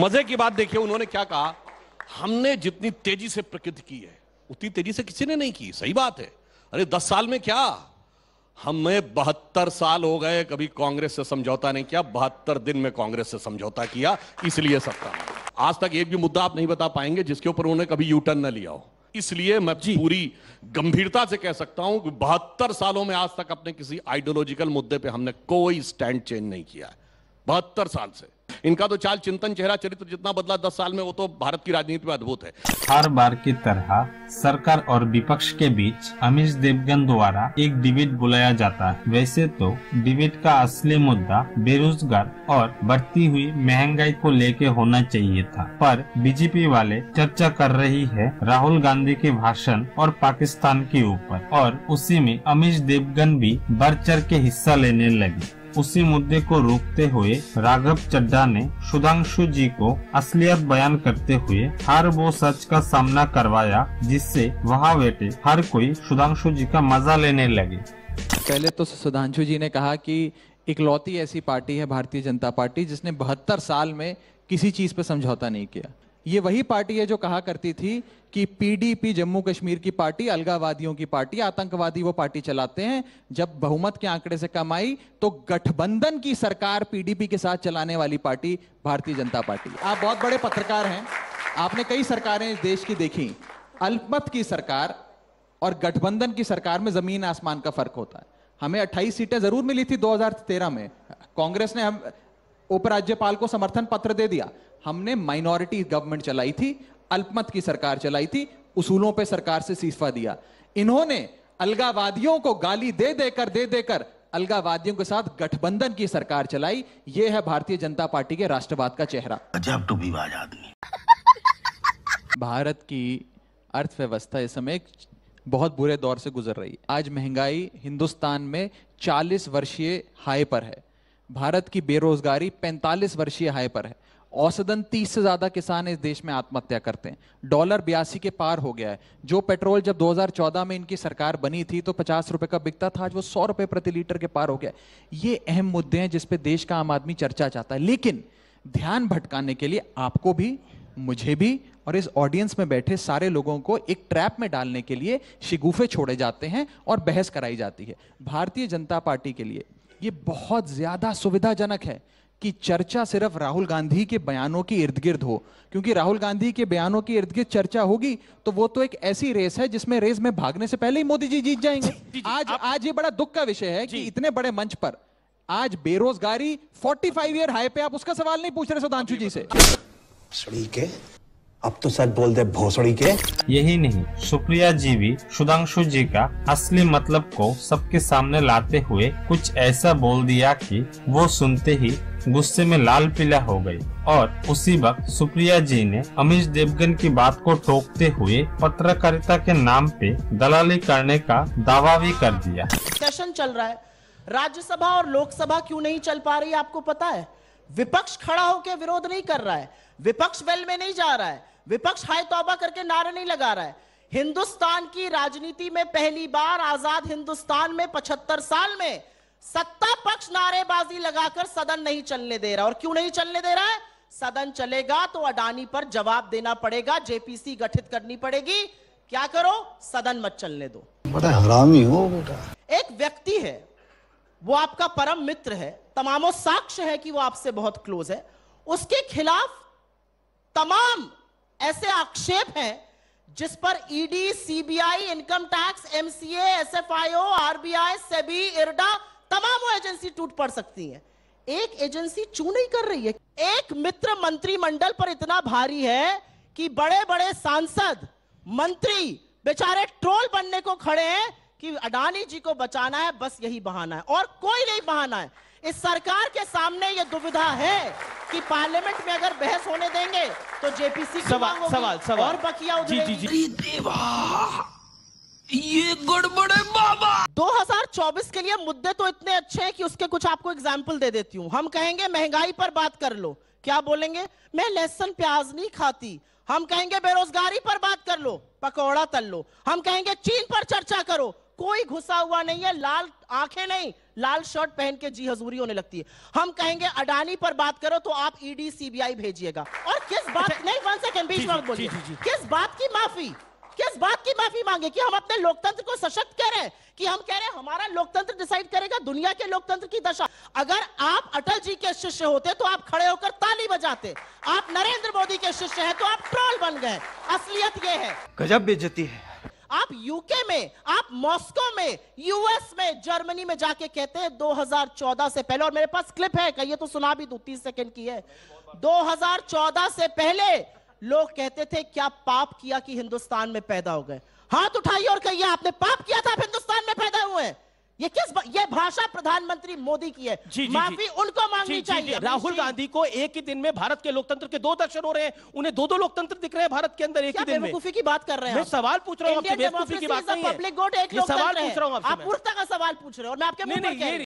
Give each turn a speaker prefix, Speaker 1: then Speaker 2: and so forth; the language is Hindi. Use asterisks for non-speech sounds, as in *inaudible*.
Speaker 1: मजे की बात देखिए उन्होंने क्या कहा हमने जितनी तेजी से प्रकृति की है उतनी तेजी से किसी ने नहीं की सही बात है अरे दस साल में क्या हमें बहत्तर साल हो गए कभी कांग्रेस से समझौता नहीं किया बहत्तर दिन में कांग्रेस से समझौता किया इसलिए सत्ता आज तक एक भी मुद्दा आप नहीं बता पाएंगे जिसके ऊपर उन्होंने कभी यू टर्न न लिया हो इसलिए मैं पूरी गंभीरता से कह सकता हूं कि बहत्तर सालों में आज तक अपने किसी आइडियोलॉजिकल मुद्दे पे हमने कोई स्टैंड चेंज नहीं किया है बहत्तर साल से इनका तो चाल चिंतन चेहरा चरित्र जितना बदला दस साल में वो तो भारत की राजनीति में अद्भुत है
Speaker 2: हर बार की तरह सरकार और विपक्ष के बीच अमित देवगन द्वारा एक डिबेट बुलाया जाता है वैसे तो डिबेट का असली मुद्दा बेरोजगार और बढ़ती हुई महंगाई को लेके होना चाहिए था पर बीजेपी वाले चर्चा कर रही है राहुल गांधी के भाषण और पाकिस्तान के ऊपर और उसी में अमित देवगन भी बढ़ चढ़ के हिस्सा लेने लगी उसी मुद्दे को रोकते हुए राघव चड्डा ने सुधांशु जी को असलियत बयान करते हुए हर वो सच का सामना करवाया जिससे वहाँ बैठे हर कोई सुधांशु जी का मजा लेने लगे
Speaker 1: पहले तो सुधांशु जी ने कहा कि इकलौती ऐसी पार्टी है भारतीय जनता पार्टी जिसने बहत्तर साल में किसी चीज पे समझौता नहीं किया ये वही पार्टी है जो कहा करती थी कि पीडीपी जम्मू कश्मीर की पार्टी अलगावादियों की पार्टी आतंकवादी वो पार्टी चलाते हैं जब बहुमत के आंकड़े से कम आई तो गठबंधन की सरकार पीडीपी के साथ चलाने वाली पार्टी भारतीय जनता पार्टी आप बहुत बड़े पत्रकार हैं आपने कई सरकारें इस देश की देखी अल्पमत की सरकार और गठबंधन की सरकार में जमीन आसमान का फर्क होता है हमें 28 सीटें जरूर मिली थी 2013 में कांग्रेस ने हम उपराज्यपाल को समर्थन पत्र दे दिया हमने माइनॉरिटी गवर्नमेंट चलाई थी अल्पमत की सरकार चलाई थी उसूलों पे सरकार से इस्तीफा दिया इन्होंने अलगावादियों को गाली दे देकर दे देकर अलगावादियों के साथ गठबंधन की सरकार चलाई ये है भारतीय जनता पार्टी के राष्ट्रवाद का चेहरा अजब टूबीबाज आदमी भारत की अर्थव्यवस्था इस समय बहुत बुरे दौर से गुजर रही है आज महंगाई हिंदुस्तान में 40 वर्षीय हाई पर है भारत की बेरोजगारी 45 वर्षीय हाई पर है औसतन तीस से ज़्यादा किसान इस देश में आत्महत्या करते हैं डॉलर बयासी के पार हो गया है जो पेट्रोल जब 2014 में इनकी सरकार बनी थी तो पचास रुपए का बिकता था आज वो सौ रुपए प्रति लीटर के पार हो गया ये अहम मुद्दे हैं जिसपे देश का आम आदमी चर्चा चाहता है लेकिन ध्यान भटकाने के लिए आपको भी मुझे भी और इस ऑडियंस में बैठे सारे लोगों को एक ट्रैप में डालने के लिए शिगुफे छोड़े जाते हैं और बहस कराई जाती है भारतीय जनता पार्टी के लिए ये बहुत ज़्यादा सुविधाजनक है कि चर्चा सिर्फ राहुल गांधी के बयानों के इर्द गिर्द हो क्योंकि राहुल गांधी के बयानों के इर्द गिर्द चर्चा होगी तो वो तो एक ऐसी रेस है जिसमें रेस में भागने से पहले ही मोदी जी जीत जाएंगे *laughs* जी, जी, आज आप... आज ये बड़ा दुख का विषय है कि इतने बड़े मंच पर आज बेरोजगारी 45 ईयर हाई पे आप उसका सवाल नहीं पूछ रहे सुधांशु जी से
Speaker 2: के अब तो सच बोल दे भोसड़ी के यही नहीं सुप्रिया जी भी सुधांशु जी का असली मतलब को सबके सामने लाते हुए कुछ ऐसा बोल दिया कि वो सुनते ही गुस्से में लाल पीला हो गई और उसी वक्त सुप्रिया जी ने अमीश देवगन की बात को टोकते हुए पत्रकारिता के नाम पे दलाली करने का दावा भी कर दिया
Speaker 3: सेशन चल रहा है राज्यसभा और लोकसभा क्यों नहीं चल पा रही आपको पता है विपक्ष खड़ा होकर विरोध नहीं कर रहा है विपक्ष वेल में नहीं जा रहा है विपक्ष हाय तौबा करके नारे नहीं लगा रहा है हिंदुस्तान की राजनीति में पहली बार आजाद हिंदुस्तान में पचहत्तर साल में सत्ता पक्ष नारेबाजी लगाकर सदन नहीं चलने दे रहा और क्यों नहीं चलने दे रहा है सदन चलेगा तो अडानी पर जवाब देना पड़ेगा जेपीसी गठित करनी पड़ेगी क्या करो सदन मत चलने दो बड़ा हरामी हो बेटा एक व्यक्ति है वो आपका परम मित्र है तमामो साक्ष्य है कि वो आपसे बहुत क्लोज है उसके खिलाफ तमाम ऐसे आक्षेप हैं जिस पर ED CBI income tax MCA SFIO RBI SEBI IRDA तमाम वो एजेंसी टूट पड़ सकती है एक एजेंसी चू नहीं कर रही है एक मित्र मंत्रिमंडल पर इतना भारी है कि बड़े बड़े सांसद मंत्री बेचारे ट्रोल बनने को खड़े हैं कि अडानी जी को बचाना है बस यही बहाना है और कोई नहीं बहाना है इस सरकार के सामने ये दुविधा है कि पार्लियामेंट में अगर बहस होने देंगे तो जेपीसी सवाल सवाल सवाल और बकिया ये गड़बड़े बाबा 2024 के लिए मुद्दे तो इतने अच्छे हैं कि उसके कुछ आपको एग्जाम्पल दे देती हूं हम कहेंगे महंगाई पर बात कर लो क्या बोलेंगे मैं लहसन प्याज नहीं खाती हम कहेंगे बेरोजगारी पर बात कर लो पकौड़ा तल लो हम कहेंगे चीन पर चर्चा करो कोई घुसा हुआ नहीं है लाल आंखें नहीं लाल शर्ट पहन के जी हजूरी होने लगती है हम कहेंगे अडानी पर बात करो तो आप ईडी e सीबीआई भेजिएगा और किस बात अच्छा, नहीं वन सेकंड बीच में बोलिए किस बात की माफी किस बात की माफी मांगे कि हम अपने लोकतंत्र को सशक्त कह रहे हैं कि हम कह रहे हैं हमारा लोकतंत्र डिसाइड करेगा दुनिया के लोकतंत्र की दशा अगर आप अटल जी के शिष्य होते तो आप खड़े होकर ताली बजाते आप नरेंद्र मोदी के शिष्य हैं तो आप ट्रोल बन गए असलियत ये है
Speaker 1: गजब बेजती है
Speaker 3: आप यूके में आप मॉस्को में यूएस में जर्मनी में जाके कहते हैं 2014 से पहले और मेरे पास क्लिप है कहिए तो सुना भी दो तीस सेकंड की है 2014 से पहले लोग कहते थे क्या पाप किया कि हिंदुस्तान में पैदा हो गए हाथ उठाइए और कहिए आपने पाप किया था आप हिंदुस्तान में पैदा हुए हैं ये किस ये भाषा प्रधानमंत्री मोदी की है जी, जी, माफी जी, उनको मांगनी जी, चाहिए जी, राहुल गांधी को एक ही दिन में भारत के लोकतंत्र के दो दर्शन हो रहे हैं उन्हें दो दो लोकतंत्र दिख रहे हैं भारत के अंदर एक ही दिन में की बात कर रहे हैं मैं सवाल पूछ रहा हूँ सवाल पूछ रहा हूँ आप पूर्ता का सवाल पूछ रहे हो मैं आपके